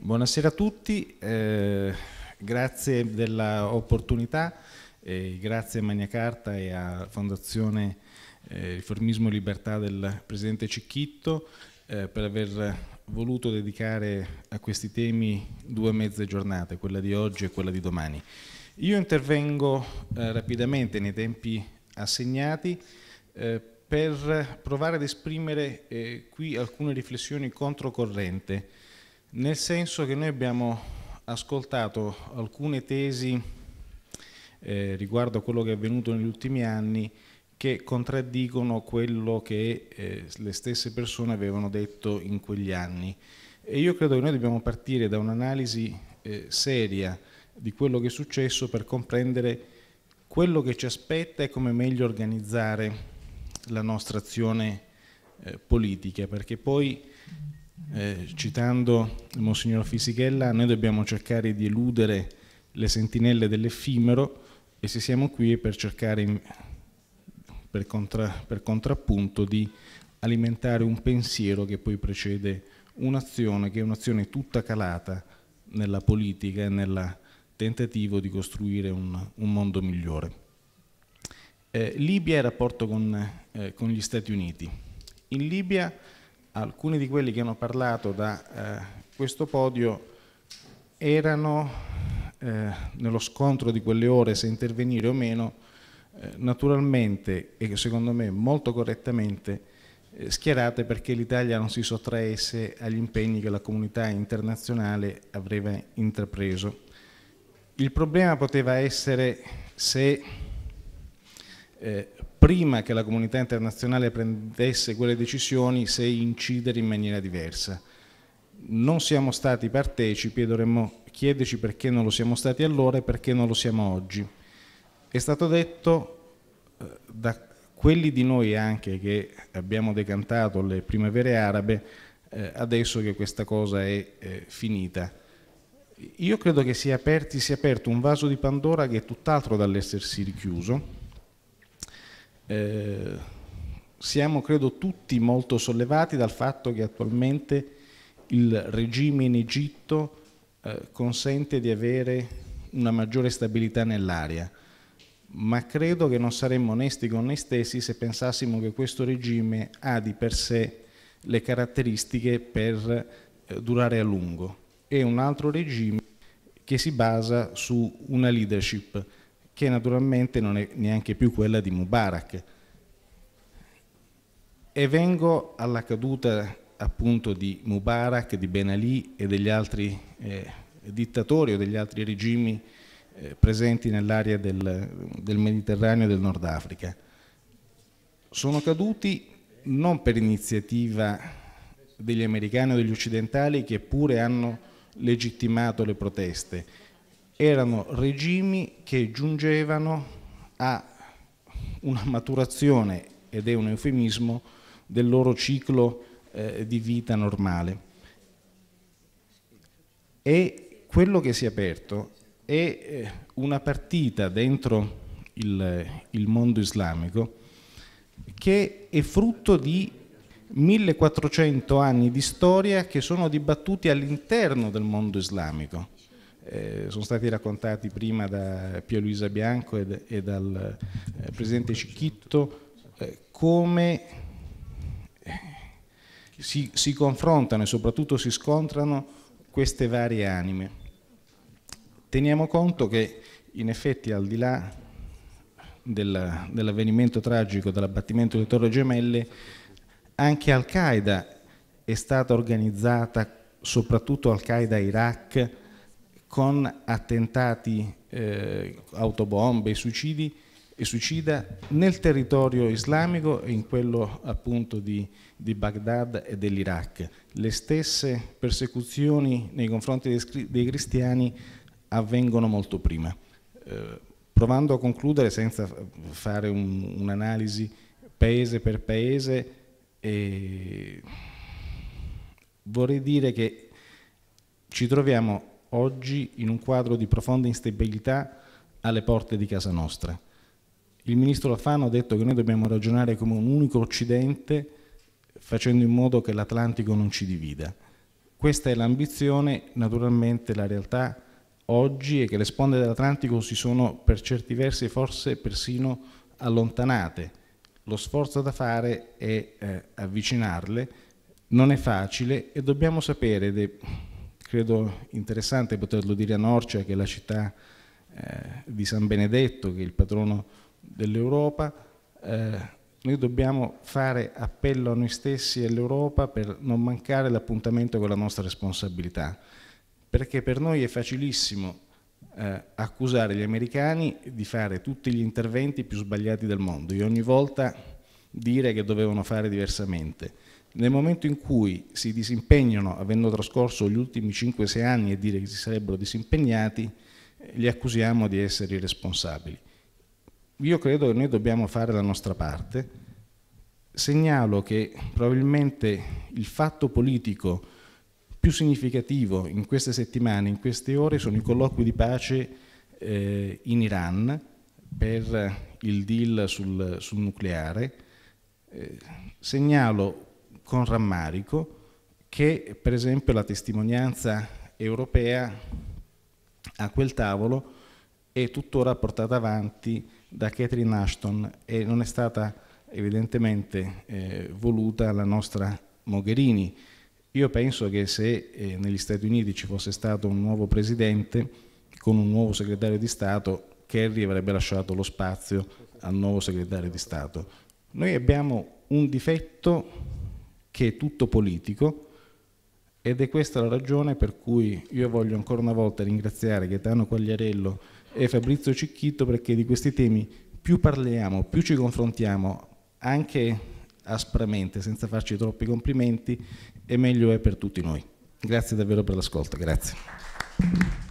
Buonasera a tutti, eh, grazie dell'opportunità, eh, grazie a Magna Carta e a Fondazione eh, Riformismo e Libertà del Presidente Cicchitto eh, per aver voluto dedicare a questi temi due mezze giornate, quella di oggi e quella di domani. Io intervengo eh, rapidamente nei tempi assegnati eh, per provare ad esprimere qui alcune riflessioni controcorrente nel senso che noi abbiamo ascoltato alcune tesi eh, riguardo a quello che è avvenuto negli ultimi anni che contraddicono quello che eh, le stesse persone avevano detto in quegli anni. E io credo che noi dobbiamo partire da un'analisi eh, seria di quello che è successo per comprendere quello che ci aspetta e come meglio organizzare la nostra azione eh, politica, perché poi eh, citando Monsignor Fisichella, noi dobbiamo cercare di eludere le sentinelle dell'effimero e se siamo qui è per cercare, per, contra, per contrappunto, di alimentare un pensiero che poi precede un'azione che è un'azione tutta calata nella politica e nel tentativo di costruire un, un mondo migliore. Eh, Libia e rapporto con, eh, con, gli Stati Uniti. In Libia alcuni di quelli che hanno parlato da eh, questo podio erano eh, nello scontro di quelle ore se intervenire o meno eh, naturalmente e secondo me molto correttamente eh, schierate perché l'Italia non si sottraesse agli impegni che la comunità internazionale avrebbe intrapreso. Il problema poteva essere se eh, prima che la comunità internazionale prendesse quelle decisioni se incidere in maniera diversa. Non siamo stati partecipi e dovremmo chiederci perché non lo siamo stati allora e perché non lo siamo oggi. È stato detto eh, da quelli di noi anche che abbiamo decantato le primavere arabe eh, adesso che questa cosa è eh, finita. Io credo che sia, aperti, sia aperto un vaso di Pandora che è tutt'altro dall'essersi richiuso eh, siamo credo tutti molto sollevati dal fatto che attualmente il regime in Egitto eh, consente di avere una maggiore stabilità nell'area, ma credo che non saremmo onesti con noi stessi se pensassimo che questo regime ha di per sé le caratteristiche per eh, durare a lungo. È un altro regime che si basa su una leadership che naturalmente non è neanche più quella di Mubarak. E vengo alla caduta appunto di Mubarak, di Ben Ali e degli altri eh, dittatori o degli altri regimi eh, presenti nell'area del, del Mediterraneo e del Nord Africa. Sono caduti non per iniziativa degli americani o degli occidentali che pure hanno legittimato le proteste, erano regimi che giungevano a una maturazione, ed è un eufemismo, del loro ciclo eh, di vita normale. E quello che si è aperto è eh, una partita dentro il, il mondo islamico che è frutto di 1400 anni di storia che sono dibattuti all'interno del mondo islamico eh, sono stati raccontati prima da Pia Luisa Bianco e, e dal eh, Presidente Cicchitto eh, come eh, si, si, confrontano e soprattutto si scontrano queste varie anime. Teniamo conto che in effetti al di là del, dell'avvenimento tragico dell'abbattimento delle Torre Gemelle, anche Al-Qaeda è stata organizzata, soprattutto Al-Qaeda Iraq, con attentati, eh, autobombe, suicidi e suicida nel territorio islamico e in quello appunto di, di Baghdad e dell'Iraq. Le stesse persecuzioni nei confronti dei, cristiani avvengono molto prima. Eh, provando a concludere senza fare un'analisi paese per paese, eh, vorrei dire che ci troviamo oggi in un quadro di profonda instabilità alle porte di casa nostra. Il ministro Alfano ha detto che noi dobbiamo ragionare come un unico Occidente facendo in modo che l'Atlantico non ci divida. Questa è l'ambizione, naturalmente la realtà oggi è che le sponde dell'Atlantico si sono per certi versi forse persino allontanate. Lo sforzo da fare è eh, avvicinarle, non è facile e dobbiamo sapere Credo interessante poterlo dire a Norcia, che è la città eh, di San Benedetto, che è il patrono dell'Europa. Eh, noi dobbiamo fare appello a noi stessi e all'Europa per non mancare l'appuntamento con la nostra responsabilità, perché per noi è facilissimo eh, accusare gli americani di fare tutti gli interventi più sbagliati del mondo e ogni volta dire che dovevano fare diversamente. Nel momento in cui si disimpegnano, avendo trascorso gli ultimi 5-6 anni e dire che si sarebbero disimpegnati, eh, li accusiamo di essere irresponsabili. Io credo che noi dobbiamo fare la nostra parte. Segnalo che probabilmente il fatto politico più significativo in queste settimane, in queste ore, sono i colloqui di pace eh, in Iran per il deal sul, sul nucleare. Eh, segnalo con rammarico che per esempio la testimonianza europea a quel tavolo è tuttora portata avanti da Catherine Ashton e non è stata evidentemente eh, voluta la nostra Mogherini. Io penso che se eh, negli Stati Uniti ci fosse stato un nuovo presidente con un nuovo segretario di Stato, Kerry avrebbe lasciato lo spazio al nuovo segretario di Stato. Noi abbiamo un difetto che è tutto politico ed è questa la ragione per cui io voglio ancora una volta ringraziare Gaetano Quagliarello e Fabrizio Cicchitto perché di questi temi più parliamo, più ci confrontiamo, anche aspramente, senza farci troppi complimenti, e meglio è per tutti noi. Grazie davvero per l'ascolto, grazie.